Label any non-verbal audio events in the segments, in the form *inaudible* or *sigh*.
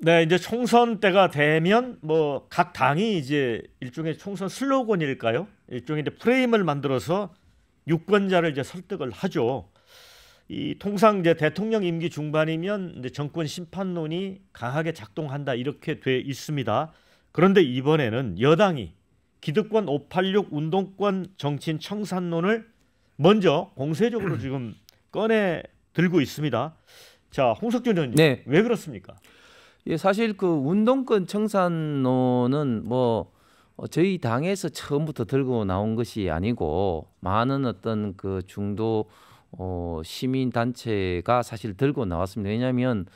네, 이제 총선 때가 되면 뭐 각 당이 이제 일종의 총선 슬로건일까요? 일종의 이제 프레임을 만들어서 유권자를 이제 설득을 하죠. 이 통상 이제 대통령 임기 중반이면 이제 정권 심판론이 강하게 작동한다 이렇게 돼 있습니다. 그런데 이번에는 여당이 기득권 586 운동권 정치인 청산론을 먼저 공세적으로 *clears throat* 지금 꺼내 들고 있습니다. 자, 홍석준 의원님, 네. 왜 그렇습니까? 예, 사실 그 운동권 청산론은 뭐 어, 저희 당에서 처음부터 들고 나온 것이 아니고 많은 어떤 그 중도 어, 시민 단체가 사실 들고 나왔습니다. 왜냐하면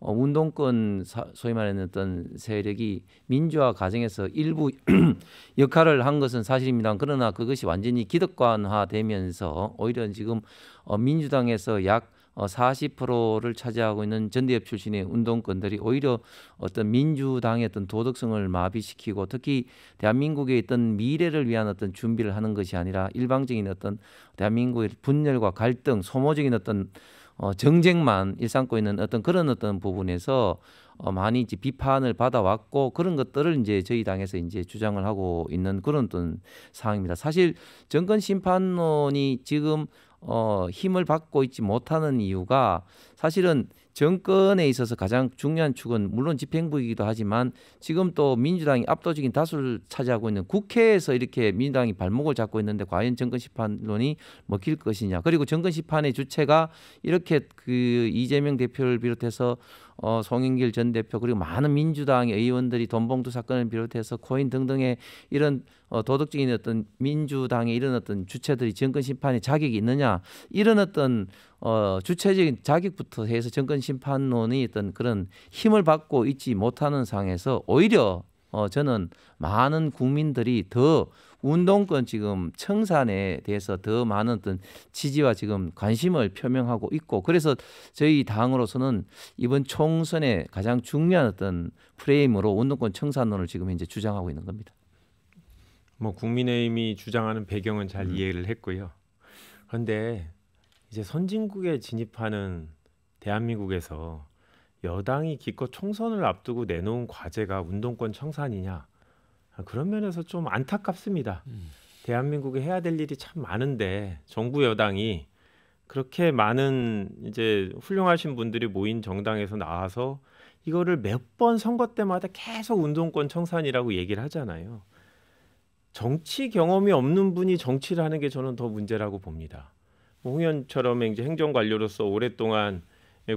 어, 운동권 사, 소위 말하는 어떤 세력이 민주화 과정에서 일부 *clears throat* 역할을 한 것은 사실입니다. 그러나 그것이 완전히 기득권화되면서 오히려 지금 어, 민주당에서 약 40%를 어, 차지하고 있는 전대협 출신의 운동권들이 오히려 어떤 민주당의 어떤 도덕성을 마비시키고 특히 대한민국의 어떤 미래를 위한 어떤 준비를 하는 것이 아니라 일방적인 어떤 대한민국의 분열과 갈등, 소모적인 어떤 어, 정쟁만 일삼고 있는 어떤 그런 어떤 부분에서 어, 많이 이제 비판을 받아왔고 그런 것들을 이제 저희 당에서 이제 주장을 하고 있는 그런 어떤 상황입니다. 사실 정권 심판론이 지금 어, 힘을 받고 있지 못하는 이유가 사실은 정권에 있어서 가장 중요한 축은 물론 집행부이기도 하지만 지금 또 민주당이 압도적인 다수를 차지하고 있는 국회에서 이렇게 민주당이 발목을 잡고 있는데 과연 정권 심판론이 먹힐 것이냐 그리고 정권 심판의 주체가 이렇게 그 이재명 대표를 비롯해서 어, 송인길전 대표 그리고 많은 민주당 의원들이 돈봉투 사건을 비롯해서 코인 등등의 이런 어, 도덕적인 어떤 민주당의 이런 어떤 주체들이 정권 심판에 자격이 있느냐 이런 어떤 어, 주체적인 자격부터 해서 정권 심판론이 어떤 그런 힘을 받고 있지 못하는 상황에서 오히려 어, 저는 많은 국민들이 더 운동권 지금 청산에 대해서 더 많은 어떤 지지와 지금 관심을 표명하고 있고 그래서 저희 당으로서는 이번 총선에 가장 중요한 어떤 프레임으로 운동권 청산론을 지금 이제 주장하고 있는 겁니다. 뭐 국민의힘이 주장하는 배경은 잘 음. 이해를 했고요. 그런데 이제 선진국에 진입하는 대한민국에서 여당이 기껏 총선을 앞두고 내놓은 과제가 운동권 청산이냐 아, 그런 면에서 좀 안타깝습니다. 음. 대한민국이 해야 될 일이 참 많은데 정부 여당이 그렇게 많은 이제 훌륭하신 분들이 모인 정당에서 나와서 이거를 몇 번 선거 때마다 계속 운동권 청산이라고 얘기를 하잖아요. 정치 경험이 없는 분이 정치를 하는 게 저는 더 문제라고 봅니다. 뭐 홍의처럼 이제 행정관료로서 오랫동안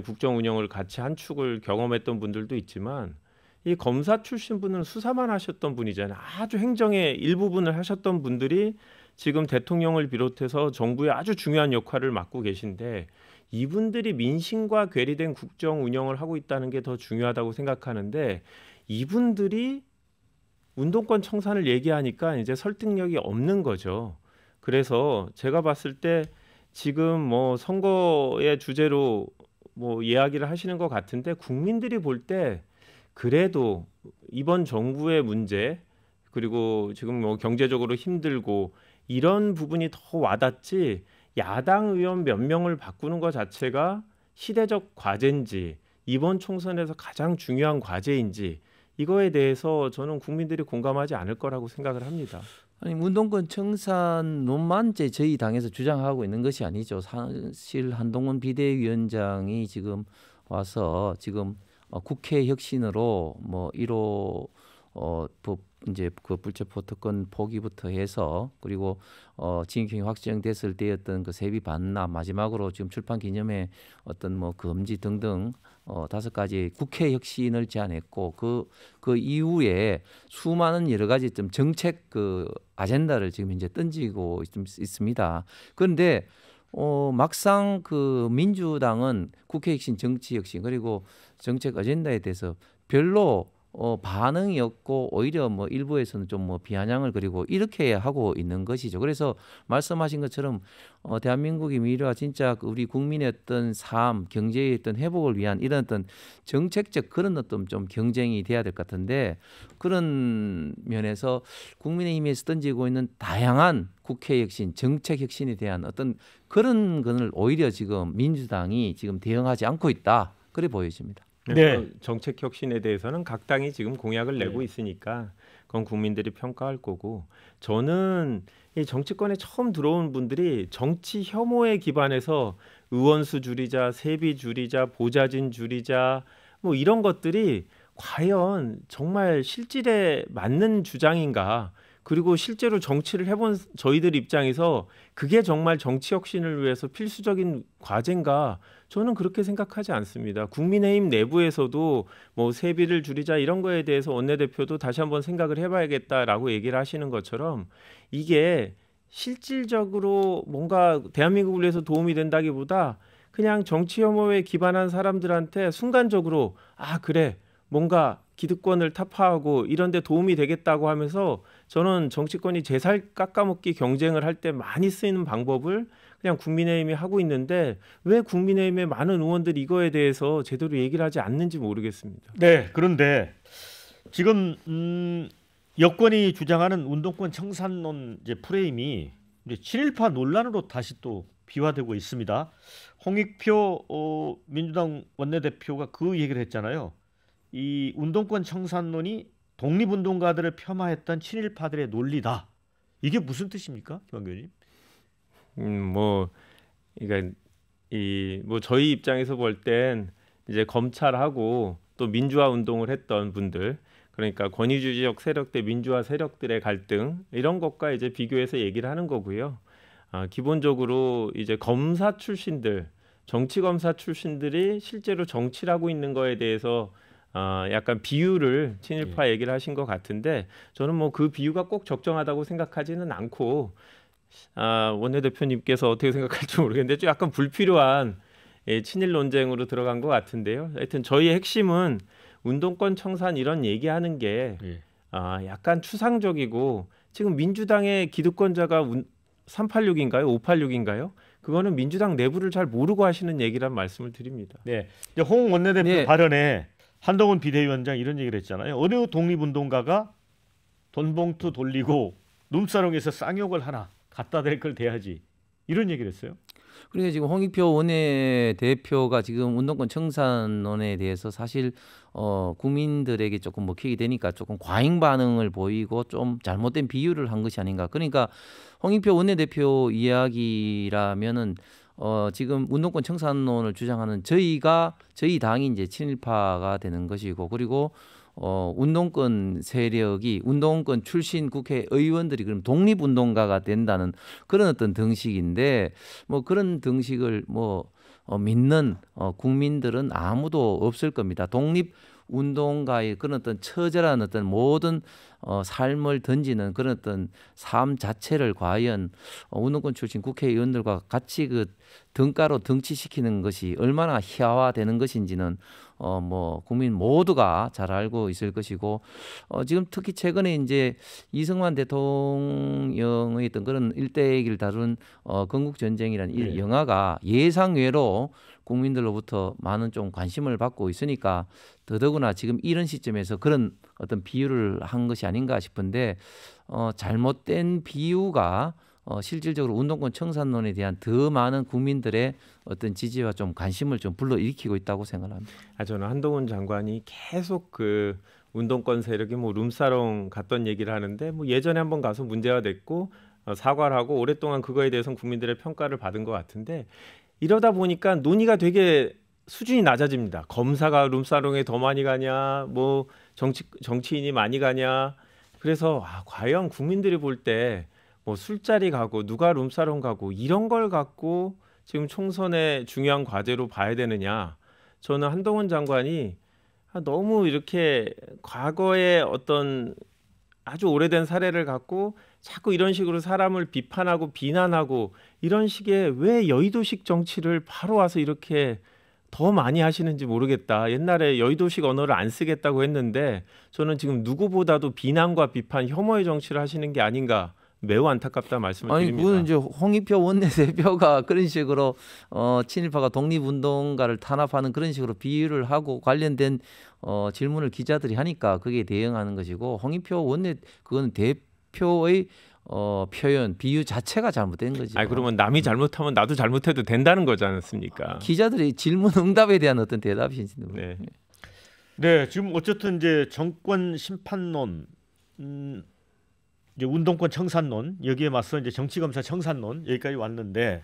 국정 운영을 같이 한 축을 경험했던 분들도 있지만 이 검사 출신 분은 수사만 하셨던 분이잖아요. 아주 행정의 일부분을 하셨던 분들이 지금 대통령을 비롯해서 정부의 아주 중요한 역할을 맡고 계신데 이분들이 민심과 괴리된 국정 운영을 하고 있다는 게 더 중요하다고 생각하는데 이분들이 운동권 청산을 얘기하니까 이제 설득력이 없는 거죠. 그래서 제가 봤을 때 지금 뭐 선거의 주제로 뭐 이야기를 하시는 것 같은데 국민들이 볼때 그래도 이번 정부의 문제 그리고 지금 뭐 경제적으로 힘들고 이런 부분이 더 와닿지 야당 의원 몇 명을 바꾸는 것 자체가 시대적 과제인지 이번 총선에서 가장 중요한 과제인지 이거에 대해서 저는 국민들이 공감하지 않을 거라고 생각을 합니다. 아니 운동권 청산론만 제 저희 당에서 주장하고 있는 것이 아니죠. 사실 한동훈 비대위원장이 지금 와서 지금 어, 국회 혁신으로 뭐 1호 어, 법 이제 그 불체포 특권 포기부터 해서 그리고 어 징역형이 확정됐을 때였던 그 세비 반납 마지막으로 지금 출판 기념회 어떤 뭐 금지 등등 어 다섯 가지 국회 혁신을 제안했고 그그 그 이후에 수많은 여러 가지 좀 정책 그 아젠다를 지금 이제 던지고 있, 있습니다. 그런데 어, 막상 그 민주당은 국회 혁신, 정치 혁신 그리고 정책 어젠다에 대해서 별로 어, 반응이없고 오히려 뭐 일부에서는 좀 뭐 비아냥을 그리고 이렇게 하고 있는 것이죠. 그래서 말씀하신 것처럼 어, 대한민국이 미래가 진짜 그 우리 국민의 어떤 삶, 경제의 어떤 회복을 위한 이런 어떤 정책적 그런 어떤 좀 경쟁이 돼야 될 것 같은데 그런 면에서 국민의힘에서 던지고 있는 다양한 국회 혁신, 정책 혁신에 대한 어떤 그런 건을 오히려 지금 민주당이 지금 대응하지 않고 있다. 그래 보여집니다. 네. 정책 혁신에 대해서는 각 당이 지금 공약을 내고 네. 있으니까 그건 국민들이 평가할 거고 저는 이 정치권에 처음 들어온 분들이 정치 혐오에 기반해서 의원수 줄이자 세비 줄이자 보좌진 줄이자 뭐 이런 것들이 과연 정말 실질에 맞는 주장인가 그리고 실제로 정치를 해본 저희들 입장에서 그게 정말 정치 혁신을 위해서 필수적인 과제인가 저는 그렇게 생각하지 않습니다. 국민의힘 내부에서도 뭐 세비를 줄이자 이런 거에 대해서 원내대표도 다시 한번 생각을 해봐야겠다라고 얘기를 하시는 것처럼 이게 실질적으로 뭔가 대한민국을 위해서 도움이 된다기보다 그냥 정치 혐오에 기반한 사람들한테 순간적으로 아 그래 뭔가 기득권을 타파하고 이런 데 도움이 되겠다고 하면서 저는 정치권이 제살 깎아먹기 경쟁을 할 때 많이 쓰이는 방법을 그냥 국민의힘이 하고 있는데 왜 국민의힘의 많은 의원들이 이거에 대해서 제대로 얘기를 하지 않는지 모르겠습니다. 네, 그런데 지금 음, 여권이 주장하는 운동권 청산론 이제 프레임이 이제 친일파 논란으로 다시 또 비화되고 있습니다. 홍익표 어, 민주당 원내대표가 그 얘기를 했잖아요. 이 운동권 청산론이 독립운동가들을 폄하했던 친일파들의 논리다. 이게 무슨 뜻입니까, 김학교님? 음, 뭐 그러니까 이 뭐 저희 입장에서 볼땐 이제 검찰하고 또 민주화 운동을 했던 분들 그러니까 권위주의적 세력 대 민주화 세력들의 갈등 이런 것과 이제 비교해서 얘기를 하는 거고요. 아, 기본적으로 이제 검사 출신들 정치 검사 출신들이 실제로 정치를 하고 있는 거에 대해서 어, 약간 비유를 친일파 예. 얘기를 하신 것 같은데 저는 뭐 그 비유가 꼭 적정하다고 생각하지는 않고 아, 원내대표님께서 어떻게 생각할지 모르겠는데 좀 약간 불필요한 예, 친일 논쟁으로 들어간 것 같은데요. 하여튼 저희 핵심은 운동권 청산 이런 얘기하는 게 예. 아, 약간 추상적이고 지금 민주당의 기득권자가 운, 386인가요? 586인가요? 그거는 민주당 내부를 잘 모르고 하시는 얘기란 말씀을 드립니다. 네. 홍 원내대표 네. 발언에 한동훈 비대위원장 이런 얘기를 했잖아요. 어느 독립운동가가 돈봉투 돌리고 룸사롱에서 쌍욕을 하나 갖다 댈 걸 대야지 이런 얘기를 했어요. 그러니까 지금 홍익표 원내대표가 지금 운동권 청산론에 대해서 사실 어, 국민들에게 조금 먹히게 되니까 조금 과잉 반응을 보이고 좀 잘못된 비유를 한 것이 아닌가. 그러니까 홍익표 원내대표 이야기라면은 어, 지금 운동권 청산론을 주장하는 저희가 저희 당이 이제 친일파가 되는 것이고 그리고 어, 운동권 세력이 운동권 출신 국회의원들이 그럼 독립운동가가 된다는 그런 어떤 등식인데 뭐 그런 등식을 뭐 어, 믿는 어, 국민들은 아무도 없을 겁니다. 독립 운동가의 그런 어떤 처절한 어떤 모든 어, 삶을 던지는 그런 어떤 삶 자체를 과연 어, 운동권 출신 국회의원들과 같이 그 등가로 등치시키는 것이 얼마나 희화화되는 것인지는 어, 뭐 국민 모두가 잘 알고 있을 것이고 어, 지금 특히 최근에 이제 이승만 대통령의 어떤 그런 일대기를 다룬 어, 건국 전쟁이라는 네. 영화가 예상외로 국민들로부터 많은 좀 관심을 받고 있으니까 더더구나 지금 이런 시점에서 그런 어떤 비유를 한 것이 아니. 아닌가 싶은데 어, 잘못된 비유가 어, 실질적으로 운동권 청산론에 대한 더 많은 국민들의 어떤 지지와 좀 관심을 좀 불러일으키고 있다고 생각합니다. 아 저는 한동훈 장관이 계속 그 운동권 세력이 뭐 룸사롱 갔던 얘기를 하는데 뭐 예전에 한번 가서 문제가 됐고 어, 사과를 하고 오랫동안 그거에 대해서 국민들의 평가를 받은 것 같은데 이러다 보니까 논의가 되게 수준이 낮아집니다. 검사가 룸사롱에 더 많이 가냐, 뭐 정치 정치인이 많이 가냐. 그래서 아, 과연 국민들이 볼 때 뭐 술자리 가고 누가 룸사롱 가고 이런 걸 갖고 지금 총선의 중요한 과제로 봐야 되느냐. 저는 한동훈 장관이 아, 너무 이렇게 과거의 어떤 아주 오래된 사례를 갖고 자꾸 이런 식으로 사람을 비판하고 비난하고 이런 식의 왜 여의도식 정치를 바로 와서 이렇게 더 많이 하시는지 모르겠다. 옛날에 여의도식 언어를 안 쓰겠다고 했는데 저는 지금 누구보다도 비난과 비판, 혐오의 정치를 하시는 게 아닌가 매우 안타깝다 말씀을 아니, 드립니다. 아니, 이제 홍익표 원내대표가 *laughs* 그런 식으로 어, 친일파가 독립운동가를 탄압하는 그런 식으로 비유를 하고 관련된 어, 질문을 기자들이 하니까 그게 대응하는 것이고 홍익표 원내 그건 대표의 어, 표현 비유 자체가 잘못된 거지. 아 그러면 남이 잘못하면 나도 잘못해도 된다는 거지 않습니까? 기자들이 질문 응답에 대한 어떤 대답이신지도. 네. 네, 지금 어쨌든 이제 정권 심판론, 음, 이제 운동권 청산론 여기에 맞서 이제 정치 검사 청산론 여기까지 왔는데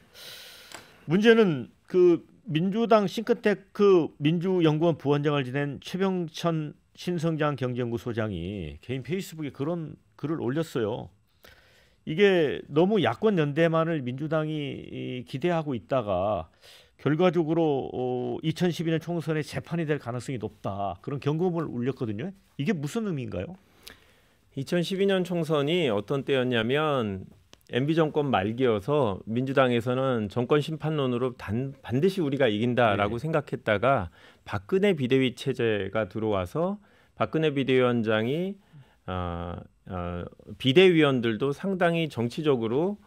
문제는 그 민주당 싱크테크 민주연구원 부원장을 지낸 최병천 신성장 경제연구소장이 개인 페이스북에 그런 글을 올렸어요. 이게 너무 야권 연대만을 민주당이 기대하고 있다가 결과적으로 어, 2012년 총선에 재판이 될 가능성이 높다 그런 경고음을 울렸거든요. 이게 무슨 의미인가요? 2012년 총선이 어떤 때였냐면 MB 정권 말기여서 민주당에서는 정권 심판론으로 단, 반드시 우리가 이긴다라고 네. 생각했다가 박근혜 비대위 체제가 들어와서 박근혜 비대위원장이 어, 어, 비대위원들도 상당히 정치적으로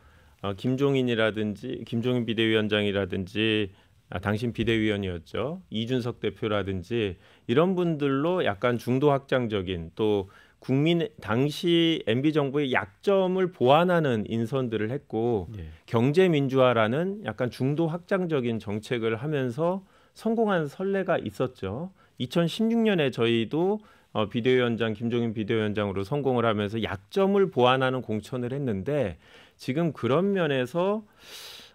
어, 김종인이라든지 김종인 비대위원장이라든지 아, 당신 비대위원이었죠 이준석 대표라든지 이런 분들로 약간 중도 확장적인 또 국민 당시 MB 정부의 약점을 보완하는 인선들을 했고 네. 경제 민주화라는 약간 중도 확장적인 정책을 하면서 성공한 선례가 있었죠. 2016년에 저희도 어, 비대위원장 김종인 비대위원장으로 성공을 하면서 약점을 보완하는 공천을 했는데 지금 그런 면에서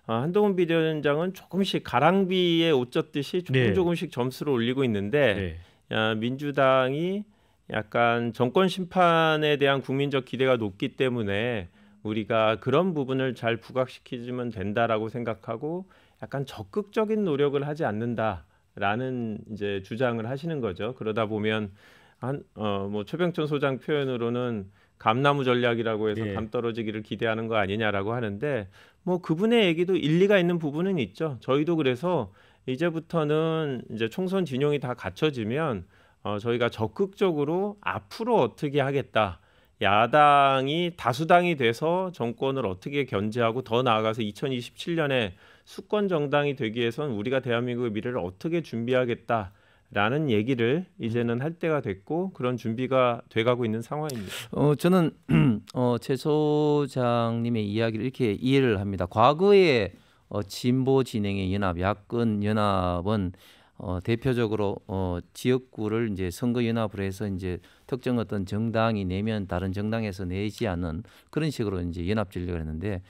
아, 한동훈 비대위원장은 조금씩 가랑비에 옷 젖듯이 조금 네. 조금씩 점수를 올리고 있는데 네. 아, 민주당이 약간 정권 심판에 대한 국민적 기대가 높기 때문에 우리가 그런 부분을 잘 부각시키면 된다라고 생각하고 약간 적극적인 노력을 하지 않는다라는 이제 주장을 하시는 거죠. 그러다 보면 한어뭐 최병천 소장 표현으로는 감나무 전략이라고 해서 예. 감 떨어지기를 기대하는 거 아니냐라고 하는데 뭐 그분의 얘기도 일리가 있는 부분은 있죠. 저희도 그래서 이제부터는 이제 총선 진영이다 갖춰지면 어 저희가 적극적으로 앞으로 어떻게 하겠다. 야당이 다수당이 돼서 정권을 어떻게 견제하고 더 나아가서 2027년에 수권 정당이 되기 위해선 우리가 대한민국의 미래를 어떻게 준비하겠다. 라는 얘기를 음. 이제는 할 때가 됐고 그런 준비가 돼가고 있는 상황입니다. 어, 저는 *clears throat* 어, 최 소장님의 이야기를 이렇게 이해를 합니다. 과거에 어, 진보 진행의 연합, 야권 연합은 어, 대표적으로 어, 지역구를 이제 선거 연합으로 해서 이제 특정 어떤 정당이 내면 다른 정당에서 내지 않은 그런 식으로 이제 연합 전략을 했는데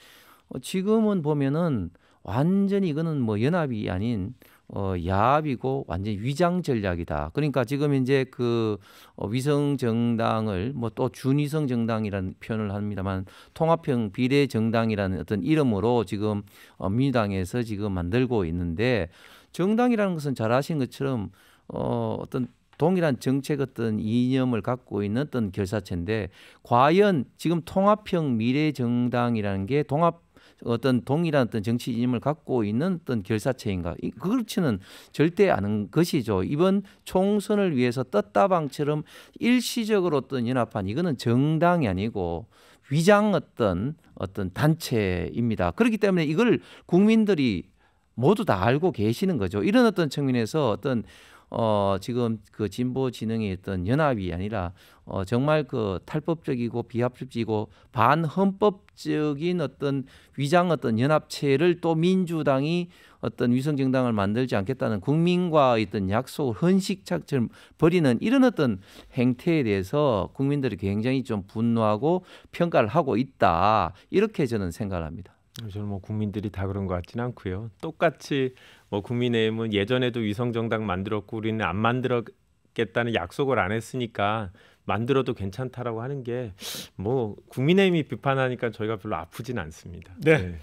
어, 지금은 보면은 완전히 이거는 뭐 연합이 아닌 어, 야합이고 완전 히 위장 전략이다. 그러니까 지금 이제 그 어, 위성 정당을 뭐 또 준위성 정당이라는 표현을 합니다만 통합형 비례 정당이라는 어떤 이름으로 지금 어, 민주당에서 지금 만들고 있는데 정당이라는 것은 잘 아신 것처럼 어, 어떤 동일한 정책 어떤 이념을 갖고 있는 어떤 결사체인데 과연 지금 통합형 미래 정당이라는 게 통합 어떤 동일한 어떤 정치 이념을 갖고 있는 어떤 결사체인가 그렇지는 절대 않은 것이죠. 이번 총선을 위해서 떴다방처럼 일시적으로 어떤 연합한 이거는 정당이 아니고 위장 어떤 어떤 단체입니다. 그렇기 때문에 이걸 국민들이 모두 다 알고 계시는 거죠. 이런 어떤 측면에서 어떤 어, 지금 그 진보 진흥에 있던 연합이 아니라 어, 정말 그 탈법적이고 비합법적이고 반헌법적인 어떤 위장 어떤 연합체를 또 민주당이 어떤 위성 정당을 만들지 않겠다는 국민과의 어떤 약속을 헌식착처럼 버리는 이런 어떤 행태에 대해서 국민들이 굉장히 좀 분노하고 평가를 하고 있다 이렇게 저는 생각합니다. 저는 뭐 국민들이 다 그런 것 같지는 않고요. 똑같이 뭐 국민의힘은 예전에도 위성 정당 만들었고 우리는 안 만들었겠다는 약속을 안 했으니까 만들어도 괜찮다라고 하는 게 뭐 국민의힘이 비판하니까 저희가 별로 아프진 않습니다. 네. 네.